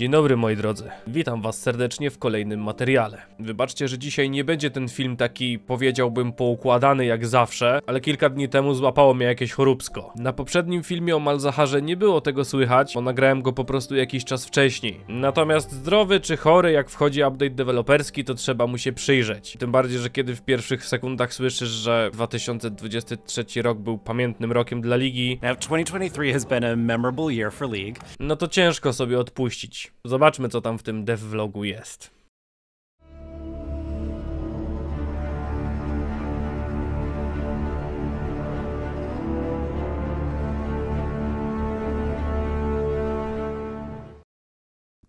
Dzień dobry moi drodzy, witam was serdecznie w kolejnym materiale. Wybaczcie, że dzisiaj nie będzie ten film taki, powiedziałbym, poukładany jak zawsze, ale kilka dni temu złapało mnie jakieś choróbsko. Na poprzednim filmie o Malzacharze nie było tego słychać, bo nagrałem go po prostu jakiś czas wcześniej. Natomiast zdrowy czy chory, jak wchodzi update deweloperski, to trzeba mu się przyjrzeć. Tym bardziej, że kiedy w pierwszych sekundach słyszysz, że 2023 rok był pamiętnym rokiem dla ligi, Now 2023 has been a memorable year for League. no to ciężko sobie odpuścić. Zobaczmy, co tam w tym dev vlogu jest.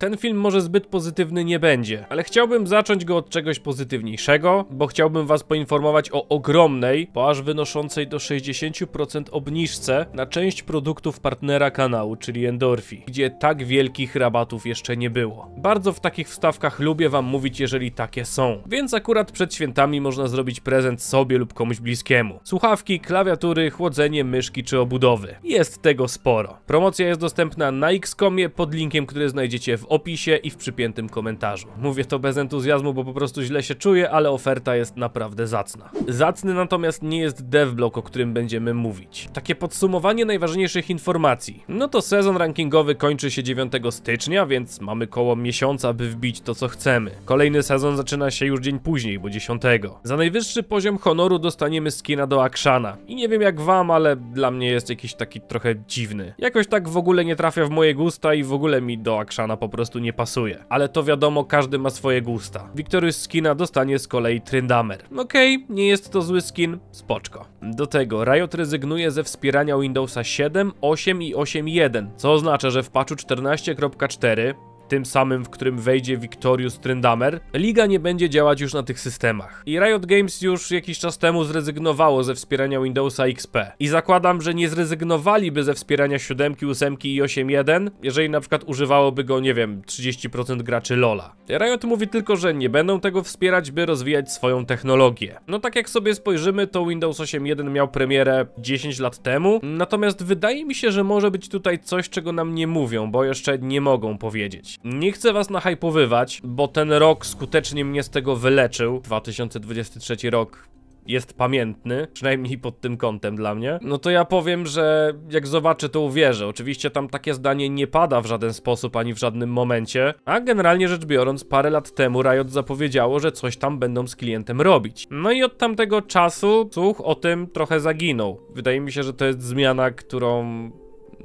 ten film może zbyt pozytywny nie będzie, ale chciałbym zacząć go od czegoś pozytywniejszego, bo chciałbym was poinformować o ogromnej, bo aż wynoszącej do 60% obniżce na część produktów partnera kanału, czyli Endorfi, gdzie tak wielkich rabatów jeszcze nie było. Bardzo w takich wstawkach lubię wam mówić, jeżeli takie są, więc akurat przed świętami można zrobić prezent sobie lub komuś bliskiemu. Słuchawki, klawiatury, chłodzenie, myszki czy obudowy. Jest tego sporo. Promocja jest dostępna na Xcomie pod linkiem, który znajdziecie w opisie i w przypiętym komentarzu. Mówię to bez entuzjazmu, bo po prostu źle się czuję, ale oferta jest naprawdę zacna. Zacny natomiast nie jest devblock, o którym będziemy mówić. Takie podsumowanie najważniejszych informacji. No to sezon rankingowy kończy się 9 stycznia, więc mamy koło miesiąca, by wbić to co chcemy. Kolejny sezon zaczyna się już dzień później, bo 10. Za najwyższy poziom honoru dostaniemy skina do Akshana. I nie wiem jak wam, ale dla mnie jest jakiś taki trochę dziwny. Jakoś tak w ogóle nie trafia w moje gusta i w ogóle mi do Akshana po prostu prostu nie pasuje. Ale to wiadomo, każdy ma swoje gusta. Wiktoriusz skina dostanie z kolei Tryndamer. Okej, okay, nie jest to zły skin, spoczko. Do tego Riot rezygnuje ze wspierania Windowsa 7, 8 i 8.1, co oznacza, że w patchu 14.4 tym samym, w którym wejdzie Victorius Trendamer, liga nie będzie działać już na tych systemach. I Riot Games już jakiś czas temu zrezygnowało ze wspierania Windowsa XP. I zakładam, że nie zrezygnowaliby ze wspierania 7, 8 i 8.1, jeżeli na przykład używałoby go, nie wiem, 30% graczy LoLa. Riot mówi tylko, że nie będą tego wspierać, by rozwijać swoją technologię. No tak jak sobie spojrzymy, to Windows 8.1 miał premierę 10 lat temu, natomiast wydaje mi się, że może być tutaj coś, czego nam nie mówią, bo jeszcze nie mogą powiedzieć. Nie chcę was nahypowywać, bo ten rok skutecznie mnie z tego wyleczył. 2023 rok jest pamiętny, przynajmniej pod tym kątem dla mnie, no to ja powiem, że jak zobaczę, to uwierzę. Oczywiście tam takie zdanie nie pada w żaden sposób ani w żadnym momencie, a generalnie rzecz biorąc, parę lat temu Riot zapowiedziało, że coś tam będą z klientem robić. No i od tamtego czasu słuch o tym trochę zaginął. Wydaje mi się, że to jest zmiana, którą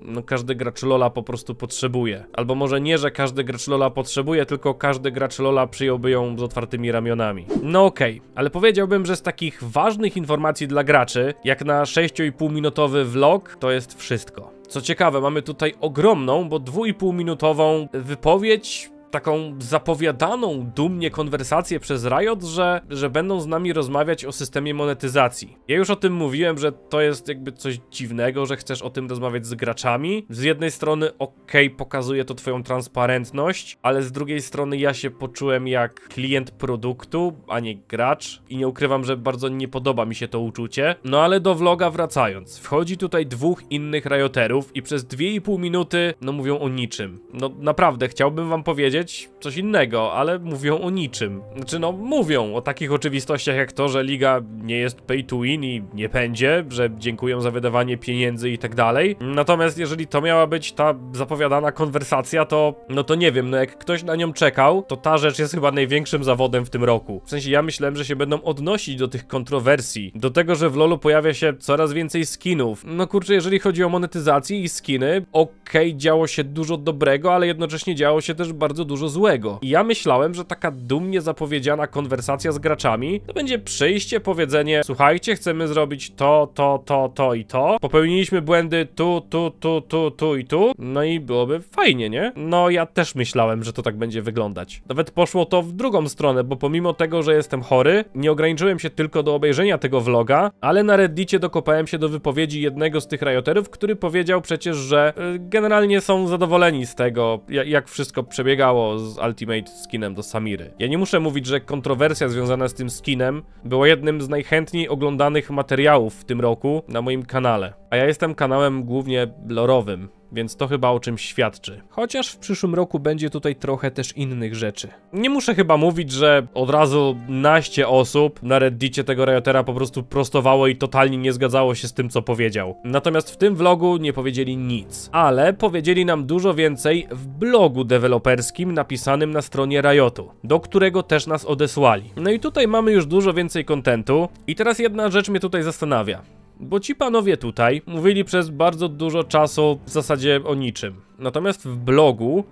no, każdy gracz Lola po prostu potrzebuje. Albo może nie, że każdy gracz Lola potrzebuje, tylko każdy gracz Lola przyjąłby ją z otwartymi ramionami. No okej, okay. ale powiedziałbym, że z takich ważnych informacji dla graczy, jak na 6,5-minutowy vlog, to jest wszystko. Co ciekawe, mamy tutaj ogromną, bo 2,5-minutową wypowiedź taką zapowiadaną dumnie konwersację przez Riot, że, że będą z nami rozmawiać o systemie monetyzacji. Ja już o tym mówiłem, że to jest jakby coś dziwnego, że chcesz o tym rozmawiać z graczami. Z jednej strony okej, okay, pokazuje to twoją transparentność, ale z drugiej strony ja się poczułem jak klient produktu, a nie gracz i nie ukrywam, że bardzo nie podoba mi się to uczucie. No ale do vloga wracając, wchodzi tutaj dwóch innych Rioterów i przez 2,5 minuty no mówią o niczym. No naprawdę, chciałbym wam powiedzieć, coś innego, ale mówią o niczym. Znaczy no, mówią o takich oczywistościach jak to, że liga nie jest pay to win i nie będzie, że dziękują za wydawanie pieniędzy i tak dalej. Natomiast jeżeli to miała być ta zapowiadana konwersacja, to no to nie wiem, no jak ktoś na nią czekał, to ta rzecz jest chyba największym zawodem w tym roku. W sensie ja myślałem, że się będą odnosić do tych kontrowersji, do tego, że w LoLu pojawia się coraz więcej skinów. No kurczę, jeżeli chodzi o monetyzację i skiny, okej, okay, działo się dużo dobrego, ale jednocześnie działo się też bardzo dużo złego. I ja myślałem, że taka dumnie zapowiedziana konwersacja z graczami to będzie przejście, powiedzenie słuchajcie, chcemy zrobić to, to, to, to i to. Popełniliśmy błędy tu, tu, tu, tu, tu i tu. No i byłoby fajnie, nie? No ja też myślałem, że to tak będzie wyglądać. Nawet poszło to w drugą stronę, bo pomimo tego, że jestem chory, nie ograniczyłem się tylko do obejrzenia tego vloga, ale na Reddicie dokopałem się do wypowiedzi jednego z tych rajoterów, który powiedział przecież, że y, generalnie są zadowoleni z tego, jak wszystko przebiegało stało z Ultimate skinem do Samiry. Ja nie muszę mówić, że kontrowersja związana z tym skinem była jednym z najchętniej oglądanych materiałów w tym roku na moim kanale. A ja jestem kanałem głównie lorowym, więc to chyba o czymś świadczy. Chociaż w przyszłym roku będzie tutaj trochę też innych rzeczy. Nie muszę chyba mówić, że od razu naście osób na reddicie tego Riotera po prostu prostowało i totalnie nie zgadzało się z tym, co powiedział. Natomiast w tym vlogu nie powiedzieli nic, ale powiedzieli nam dużo więcej w blogu deweloperskim napisanym na stronie Riotu, do którego też nas odesłali. No i tutaj mamy już dużo więcej kontentu i teraz jedna rzecz mnie tutaj zastanawia. Bo ci panowie tutaj mówili przez bardzo dużo czasu w zasadzie o niczym. Natomiast w blogu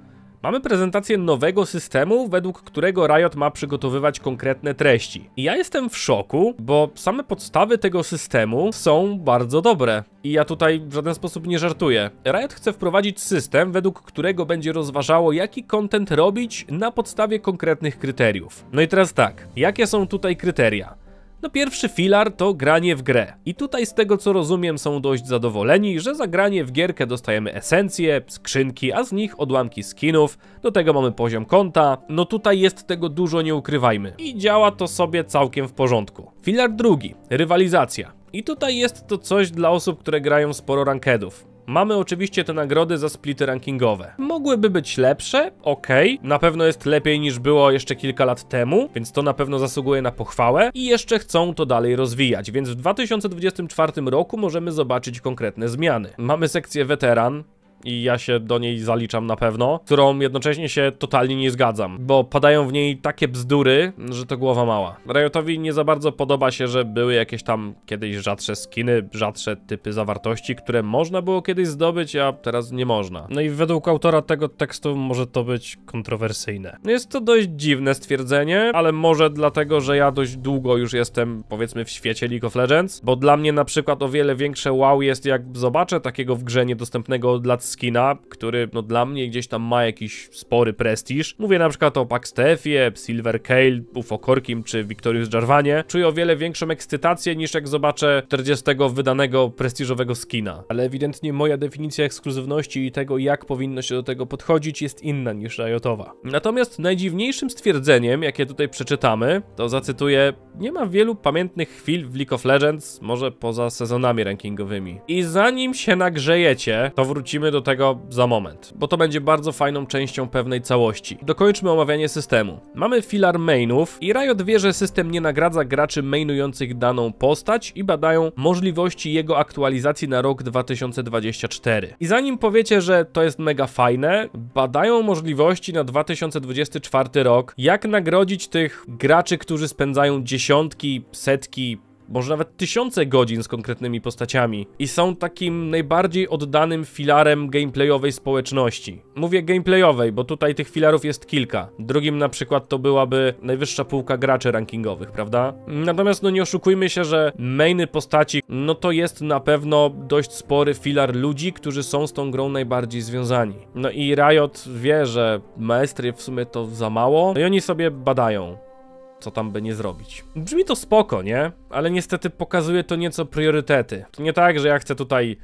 Mamy prezentację nowego systemu, według którego Riot ma przygotowywać konkretne treści. I ja jestem w szoku, bo same podstawy tego systemu są bardzo dobre. I ja tutaj w żaden sposób nie żartuję. Riot chce wprowadzić system, według którego będzie rozważało, jaki content robić na podstawie konkretnych kryteriów. No i teraz tak, jakie są tutaj kryteria? No pierwszy filar to granie w grę. I tutaj z tego co rozumiem są dość zadowoleni, że za granie w gierkę dostajemy esencje, skrzynki, a z nich odłamki skinów, do tego mamy poziom konta, no tutaj jest tego dużo nie ukrywajmy. I działa to sobie całkiem w porządku. Filar drugi, rywalizacja. I tutaj jest to coś dla osób, które grają sporo rankedów. Mamy oczywiście te nagrody za splity rankingowe. Mogłyby być lepsze, ok, na pewno jest lepiej niż było jeszcze kilka lat temu, więc to na pewno zasługuje na pochwałę i jeszcze chcą to dalej rozwijać, więc w 2024 roku możemy zobaczyć konkretne zmiany. Mamy sekcję weteran, i ja się do niej zaliczam na pewno, którą jednocześnie się totalnie nie zgadzam, bo padają w niej takie bzdury, że to głowa mała. Riotowi nie za bardzo podoba się, że były jakieś tam kiedyś rzadsze skiny, rzadsze typy zawartości, które można było kiedyś zdobyć, a teraz nie można. No i według autora tego tekstu może to być kontrowersyjne. Jest to dość dziwne stwierdzenie, ale może dlatego, że ja dość długo już jestem, powiedzmy, w świecie League of Legends, bo dla mnie na przykład o wiele większe wow jest, jak zobaczę takiego w grze niedostępnego od lat skina, który no dla mnie gdzieś tam ma jakiś spory prestiż. Mówię na przykład o Paxtefie, Silver Kale, UFO Korkim czy Victorious Jarvanie. Czuję o wiele większą ekscytację niż jak zobaczę 40 wydanego prestiżowego skina. Ale ewidentnie moja definicja ekskluzywności i tego jak powinno się do tego podchodzić jest inna niż Riotowa. Natomiast najdziwniejszym stwierdzeniem, jakie tutaj przeczytamy, to zacytuję, nie ma wielu pamiętnych chwil w League of Legends, może poza sezonami rankingowymi. I zanim się nagrzejecie, to wrócimy do tego za moment, bo to będzie bardzo fajną częścią pewnej całości. Dokończmy omawianie systemu. Mamy filar mainów i Riot wie, że system nie nagradza graczy mainujących daną postać i badają możliwości jego aktualizacji na rok 2024. I zanim powiecie, że to jest mega fajne, badają możliwości na 2024 rok, jak nagrodzić tych graczy, którzy spędzają dziesiątki, setki, może nawet tysiące godzin z konkretnymi postaciami i są takim najbardziej oddanym filarem gameplayowej społeczności. Mówię gameplayowej, bo tutaj tych filarów jest kilka. Drugim na przykład to byłaby najwyższa półka graczy rankingowych, prawda? Natomiast no nie oszukujmy się, że mainy postaci, no to jest na pewno dość spory filar ludzi, którzy są z tą grą najbardziej związani. No i Riot wie, że maestry w sumie to za mało, no i oni sobie badają co tam by nie zrobić. Brzmi to spoko, nie? Ale niestety pokazuje to nieco priorytety. To nie tak, że ja chcę tutaj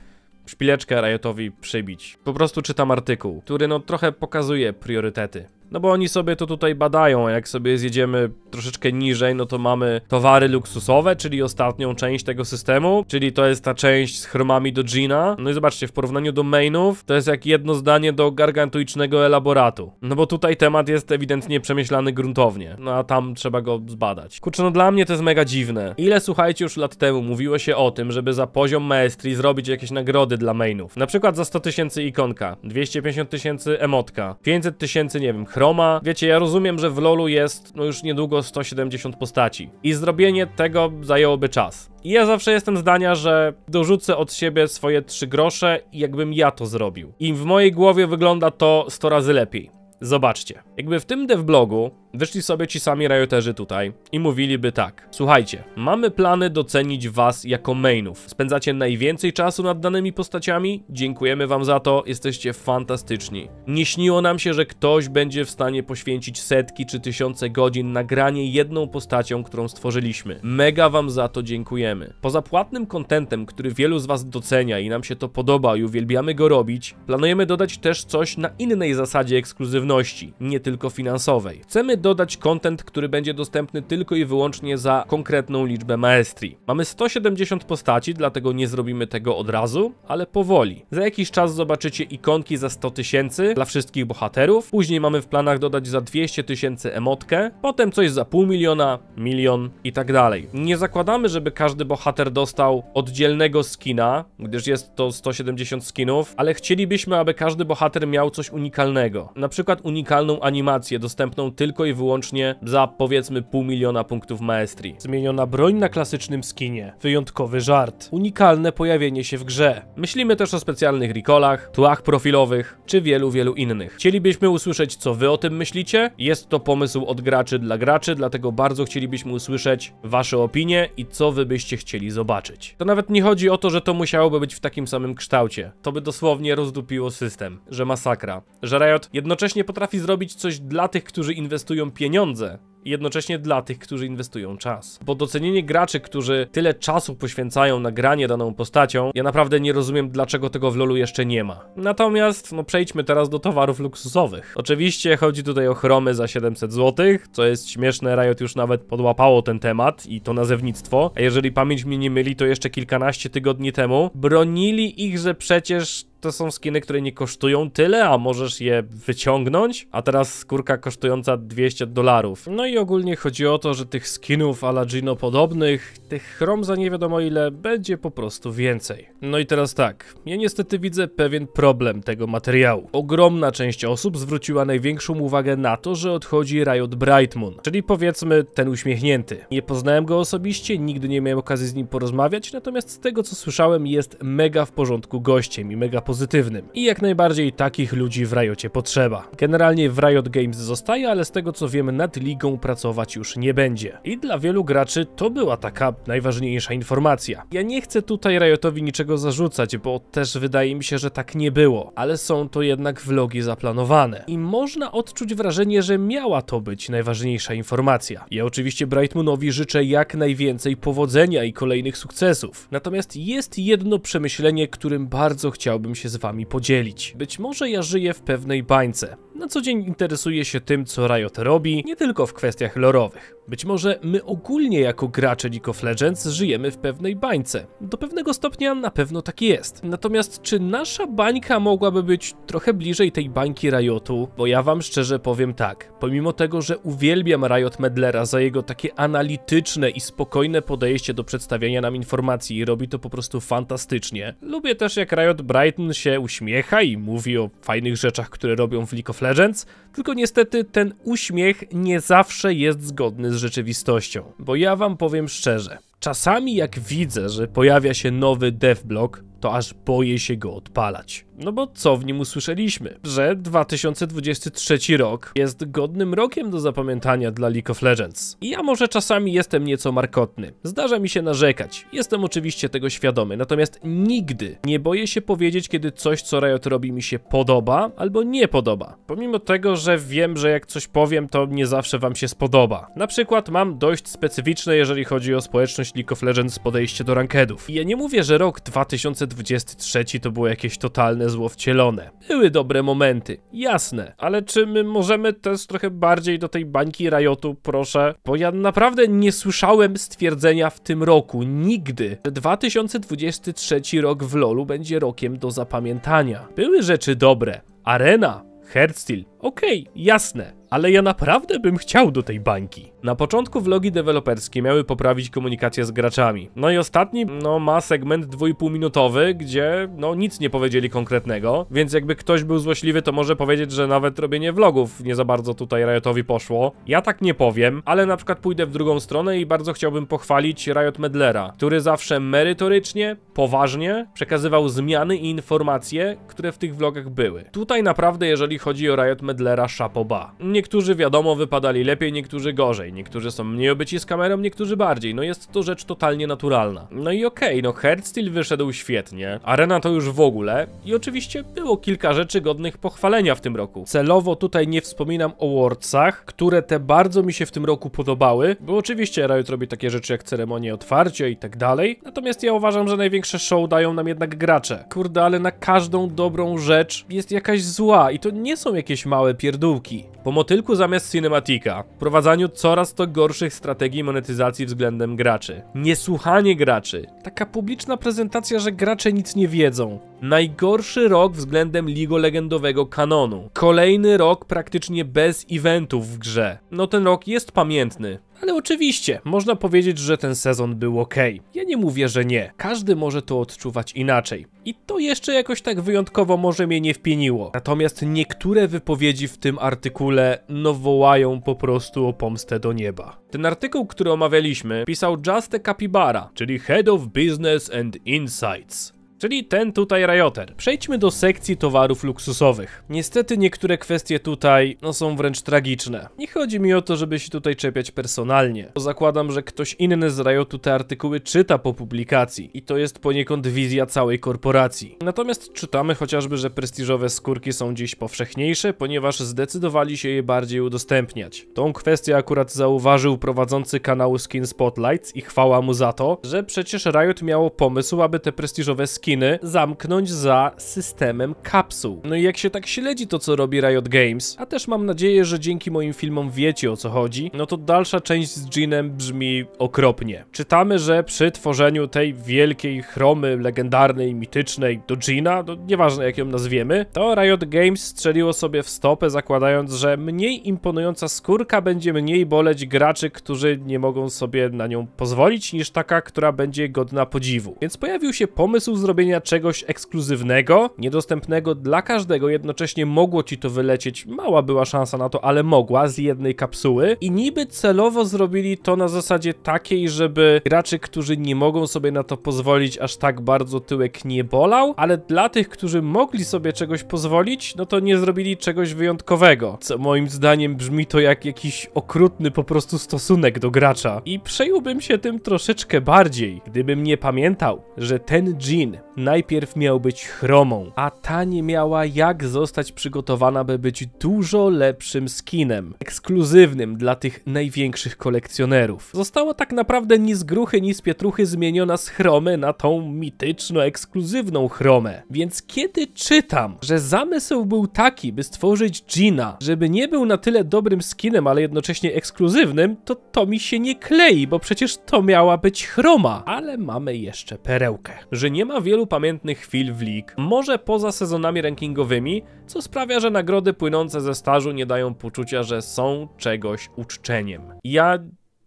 szpileczkę Riotowi przybić. Po prostu czytam artykuł, który no trochę pokazuje priorytety. No bo oni sobie to tutaj badają, a jak sobie zjedziemy troszeczkę niżej, no to mamy towary luksusowe, czyli ostatnią część tego systemu, czyli to jest ta część z chromami do Gina. No i zobaczcie, w porównaniu do mainów, to jest jak jedno zdanie do gargantuicznego elaboratu. No bo tutaj temat jest ewidentnie przemyślany gruntownie, no a tam trzeba go zbadać. Kurczę, no dla mnie to jest mega dziwne. Ile, słuchajcie, już lat temu mówiło się o tym, żeby za poziom maestrii zrobić jakieś nagrody dla mainów. Na przykład za 100 tysięcy ikonka, 250 tysięcy emotka, 500 tysięcy, nie wiem, Chroma. Wiecie, ja rozumiem, że w LoLu jest no już niedługo 170 postaci i zrobienie tego zajęłoby czas. I ja zawsze jestem zdania, że dorzucę od siebie swoje trzy grosze jakbym ja to zrobił. I w mojej głowie wygląda to 100 razy lepiej. Zobaczcie. Jakby w tym devblogu wyszli sobie ci sami rioterzy tutaj i mówiliby tak. Słuchajcie, mamy plany docenić was jako mainów. Spędzacie najwięcej czasu nad danymi postaciami, dziękujemy wam za to, jesteście fantastyczni. Nie śniło nam się, że ktoś będzie w stanie poświęcić setki czy tysiące godzin na granie jedną postacią, którą stworzyliśmy. Mega wam za to dziękujemy. Poza płatnym kontentem, który wielu z was docenia i nam się to podoba i uwielbiamy go robić, planujemy dodać też coś na innej zasadzie ekskluzywności, nie tylko tylko finansowej. Chcemy dodać content, który będzie dostępny tylko i wyłącznie za konkretną liczbę maestri. Mamy 170 postaci, dlatego nie zrobimy tego od razu, ale powoli. Za jakiś czas zobaczycie ikonki za 100 tysięcy dla wszystkich bohaterów, później mamy w planach dodać za 200 tysięcy emotkę, potem coś za pół miliona, milion i tak dalej. Nie zakładamy, żeby każdy bohater dostał oddzielnego skina, gdyż jest to 170 skinów, ale chcielibyśmy, aby każdy bohater miał coś unikalnego. Na przykład unikalną animację animację, dostępną tylko i wyłącznie za powiedzmy pół miliona punktów maestrii. Zmieniona broń na klasycznym skinie, wyjątkowy żart, unikalne pojawienie się w grze. Myślimy też o specjalnych recallach, tłach profilowych, czy wielu, wielu innych. Chcielibyśmy usłyszeć, co wy o tym myślicie. Jest to pomysł od graczy dla graczy, dlatego bardzo chcielibyśmy usłyszeć wasze opinie i co wy byście chcieli zobaczyć. To nawet nie chodzi o to, że to musiałoby być w takim samym kształcie. To by dosłownie rozdupiło system, że masakra. Że Riot jednocześnie potrafi zrobić coś dla tych, którzy inwestują pieniądze, i jednocześnie dla tych, którzy inwestują czas. Bo docenienie graczy, którzy tyle czasu poświęcają na granie daną postacią, ja naprawdę nie rozumiem, dlaczego tego w LoLu jeszcze nie ma. Natomiast, no przejdźmy teraz do towarów luksusowych. Oczywiście chodzi tutaj o chromy za 700 zł, co jest śmieszne, Riot już nawet podłapało ten temat i to nazewnictwo. A jeżeli pamięć mnie nie myli, to jeszcze kilkanaście tygodni temu bronili ich, że przecież to są skiny, które nie kosztują tyle, a możesz je wyciągnąć, a teraz skórka kosztująca 200 dolarów. No i ogólnie chodzi o to, że tych skinów ala Gino podobnych, tych chrom za nie wiadomo ile, będzie po prostu więcej. No i teraz tak, ja niestety widzę pewien problem tego materiału. Ogromna część osób zwróciła największą uwagę na to, że odchodzi Riot Brightmoon, czyli powiedzmy ten uśmiechnięty. Nie poznałem go osobiście, nigdy nie miałem okazji z nim porozmawiać, natomiast z tego co słyszałem jest mega w porządku gościem i mega pozytywnym. I jak najbardziej takich ludzi w Riotie potrzeba. Generalnie w Riot Games zostaje, ale z tego co wiem nad ligą pracować już nie będzie. I dla wielu graczy to była taka najważniejsza informacja. Ja nie chcę tutaj Riotowi niczego zarzucać, bo też wydaje mi się, że tak nie było, ale są to jednak vlogi zaplanowane. I można odczuć wrażenie, że miała to być najważniejsza informacja. Ja oczywiście Brightmoonowi życzę jak najwięcej powodzenia i kolejnych sukcesów. Natomiast jest jedno przemyślenie, którym bardzo chciałbym się się z wami podzielić. Być może ja żyję w pewnej bańce. Na co dzień interesuję się tym, co Riot robi, nie tylko w kwestiach lorowych. Być może my ogólnie jako gracze League of Legends żyjemy w pewnej bańce. Do pewnego stopnia na pewno tak jest. Natomiast czy nasza bańka mogłaby być trochę bliżej tej bańki Riotu? Bo ja wam szczerze powiem tak, pomimo tego, że uwielbiam Riot Medlera za jego takie analityczne i spokojne podejście do przedstawiania nam informacji i robi to po prostu fantastycznie, lubię też jak Riot Brighton się uśmiecha i mówi o fajnych rzeczach, które robią w League of Legends, tylko niestety ten uśmiech nie zawsze jest zgodny z rzeczywistością. Bo ja wam powiem szczerze, czasami jak widzę, że pojawia się nowy block to aż boję się go odpalać. No bo co w nim usłyszeliśmy? Że 2023 rok jest godnym rokiem do zapamiętania dla League of Legends. I ja może czasami jestem nieco markotny. Zdarza mi się narzekać. Jestem oczywiście tego świadomy. Natomiast nigdy nie boję się powiedzieć, kiedy coś, co Riot robi, mi się podoba albo nie podoba. Pomimo tego, że wiem, że jak coś powiem, to nie zawsze wam się spodoba. Na przykład mam dość specyficzne, jeżeli chodzi o społeczność League of Legends, podejście do rankedów. I ja nie mówię, że rok 2023 23 to było jakieś totalne zło wcielone. Były dobre momenty, jasne, ale czy my możemy też trochę bardziej do tej bańki rajotu, proszę? Bo ja naprawdę nie słyszałem stwierdzenia w tym roku, nigdy. 2023 rok w LoLu będzie rokiem do zapamiętania. Były rzeczy dobre. Arena, Hearthsteel, Okej, okay, jasne, ale ja naprawdę bym chciał do tej bańki. Na początku vlogi deweloperskie miały poprawić komunikację z graczami. No i ostatni, no, ma segment 2,5 minutowy, gdzie, no, nic nie powiedzieli konkretnego, więc jakby ktoś był złośliwy, to może powiedzieć, że nawet robienie vlogów nie za bardzo tutaj Riotowi poszło. Ja tak nie powiem, ale na przykład pójdę w drugą stronę i bardzo chciałbym pochwalić Riot Medlera, który zawsze merytorycznie, poważnie przekazywał zmiany i informacje, które w tych vlogach były. Tutaj naprawdę, jeżeli chodzi o Riot Medlera, Medlera Szapoba. Niektórzy wiadomo wypadali lepiej, niektórzy gorzej, niektórzy są mniej obyci z kamerą, niektórzy bardziej, no jest to rzecz totalnie naturalna. No i okej, okay, no Herdsteel wyszedł świetnie, Arena to już w ogóle i oczywiście było kilka rzeczy godnych pochwalenia w tym roku. Celowo tutaj nie wspominam o Wardsach, które te bardzo mi się w tym roku podobały, bo oczywiście Riot robi takie rzeczy jak ceremonie otwarcia i tak dalej, natomiast ja uważam, że największe show dają nam jednak gracze. Kurde, ale na każdą dobrą rzecz jest jakaś zła i to nie są jakieś małe małe pierdółki. Po motylku zamiast cinematika, wprowadzaniu coraz to gorszych strategii monetyzacji względem graczy. Niesłuchanie graczy. Taka publiczna prezentacja, że gracze nic nie wiedzą. Najgorszy rok względem Ligo Legendowego kanonu. Kolejny rok praktycznie bez eventów w grze. No ten rok jest pamiętny. Ale oczywiście, można powiedzieć, że ten sezon był ok. Ja nie mówię, że nie. Każdy może to odczuwać inaczej. I to jeszcze jakoś tak wyjątkowo może mnie nie wpieniło. Natomiast niektóre wypowiedzi w tym artykule no wołają po prostu o pomstę do nieba. Ten artykuł, który omawialiśmy, pisał Just a Capybara, czyli Head of Business and Insights czyli ten tutaj Rioter. Przejdźmy do sekcji towarów luksusowych. Niestety niektóre kwestie tutaj no, są wręcz tragiczne. Nie chodzi mi o to, żeby się tutaj czepiać personalnie. Bo zakładam, że ktoś inny z Riotu te artykuły czyta po publikacji i to jest poniekąd wizja całej korporacji. Natomiast czytamy chociażby, że prestiżowe skórki są dziś powszechniejsze, ponieważ zdecydowali się je bardziej udostępniać. Tą kwestię akurat zauważył prowadzący kanału Skin Spotlights i chwała mu za to, że przecież Riot miało pomysł, aby te prestiżowe skórki zamknąć za systemem kapsuł. No i jak się tak śledzi to, co robi Riot Games, a też mam nadzieję, że dzięki moim filmom wiecie o co chodzi, no to dalsza część z Jinem brzmi okropnie. Czytamy, że przy tworzeniu tej wielkiej chromy, legendarnej, mitycznej do Jina, no nieważne jak ją nazwiemy, to Riot Games strzeliło sobie w stopę zakładając, że mniej imponująca skórka będzie mniej boleć graczy, którzy nie mogą sobie na nią pozwolić, niż taka, która będzie godna podziwu. Więc pojawił się pomysł zrobienia zrobienia czegoś ekskluzywnego, niedostępnego dla każdego, jednocześnie mogło ci to wylecieć, mała była szansa na to, ale mogła, z jednej kapsuły i niby celowo zrobili to na zasadzie takiej, żeby graczy, którzy nie mogą sobie na to pozwolić, aż tak bardzo tyłek nie bolał, ale dla tych, którzy mogli sobie czegoś pozwolić, no to nie zrobili czegoś wyjątkowego, co moim zdaniem brzmi to jak jakiś okrutny po prostu stosunek do gracza i przejąłbym się tym troszeczkę bardziej, gdybym nie pamiętał, że ten jean najpierw miał być chromą, a ta nie miała jak zostać przygotowana, by być dużo lepszym skinem, ekskluzywnym dla tych największych kolekcjonerów. Została tak naprawdę ni z gruchy, ni z pietruchy zmieniona z chromy na tą mityczno-ekskluzywną chromę. Więc kiedy czytam, że zamysł był taki, by stworzyć Gina, żeby nie był na tyle dobrym skinem, ale jednocześnie ekskluzywnym, to to mi się nie klei, bo przecież to miała być chroma. Ale mamy jeszcze perełkę. Że nie ma wielu wielu pamiętnych chwil w League, może poza sezonami rankingowymi, co sprawia, że nagrody płynące ze stażu nie dają poczucia, że są czegoś uczczeniem. Ja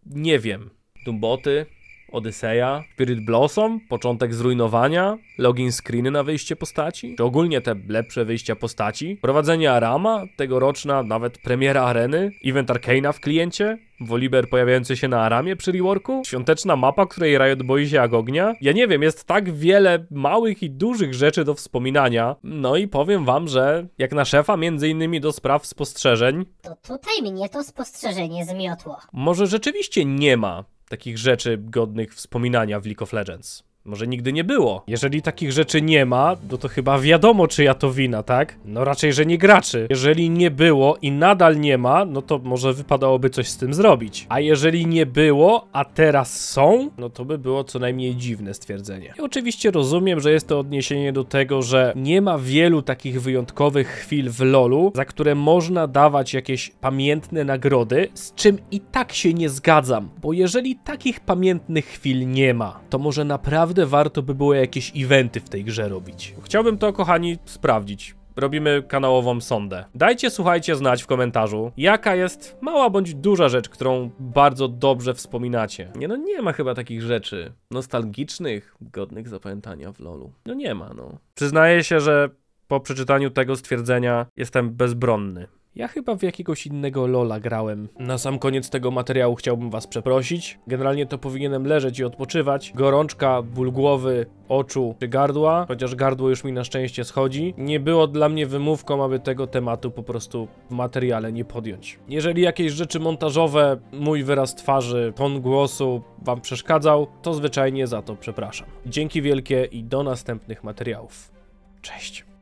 nie wiem. Dumboty, Odyseja, Spirit Blossom, początek zrujnowania, login screeny na wyjście postaci, czy ogólnie te lepsze wyjścia postaci, prowadzenie Arama, tegoroczna nawet premiera areny, event Arcana w kliencie, Woliber pojawiający się na Aramie przy reworku, świąteczna mapa, której Riot boi się jak ognia. Ja nie wiem, jest tak wiele małych i dużych rzeczy do wspominania. No i powiem wam, że jak na szefa między innymi do spraw spostrzeżeń... To tutaj mnie to spostrzeżenie zmiotło. Może rzeczywiście nie ma takich rzeczy godnych wspominania w League of Legends. Może nigdy nie było. Jeżeli takich rzeczy nie ma, no to chyba wiadomo czyja to wina, tak? No raczej, że nie graczy. Jeżeli nie było i nadal nie ma, no to może wypadałoby coś z tym zrobić. A jeżeli nie było, a teraz są, no to by było co najmniej dziwne stwierdzenie. I oczywiście rozumiem, że jest to odniesienie do tego, że nie ma wielu takich wyjątkowych chwil w LoLu, za które można dawać jakieś pamiętne nagrody, z czym i tak się nie zgadzam. Bo jeżeli takich pamiętnych chwil nie ma, to może naprawdę naprawdę warto by było jakieś eventy w tej grze robić. Chciałbym to, kochani, sprawdzić robimy kanałową sondę. Dajcie, słuchajcie, znać w komentarzu, jaka jest mała bądź duża rzecz, którą bardzo dobrze wspominacie. Nie no, nie ma chyba takich rzeczy nostalgicznych, godnych zapamiętania w LoLu. No nie ma, no. Przyznaję się, że po przeczytaniu tego stwierdzenia jestem bezbronny. Ja chyba w jakiegoś innego Lola grałem. Na sam koniec tego materiału chciałbym was przeprosić. Generalnie to powinienem leżeć i odpoczywać. Gorączka, ból głowy, oczu czy gardła, chociaż gardło już mi na szczęście schodzi, nie było dla mnie wymówką, aby tego tematu po prostu w materiale nie podjąć. Jeżeli jakieś rzeczy montażowe, mój wyraz twarzy, ton głosu wam przeszkadzał, to zwyczajnie za to przepraszam. Dzięki wielkie i do następnych materiałów. Cześć!